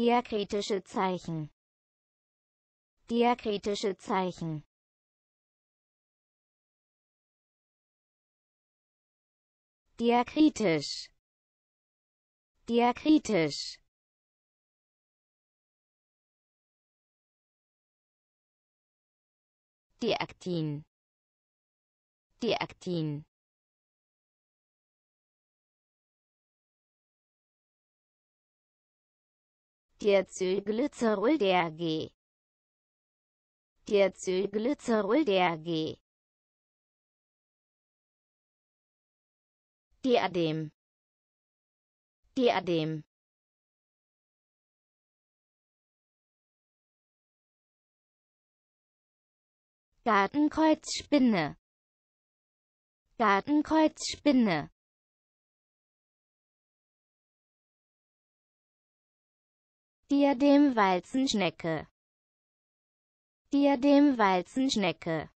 Diakritische Zeichen. Diakritische Zeichen. Diakritisch. Diakritisch. Diaktin. Diaktin. Der Zylglycerol der G. Der Zylglycerol der G. Diadem. Diadem. Gartenkreuzspinne. Gartenkreuzspinne. Diadem-Walzenschnecke Diadem-Walzenschnecke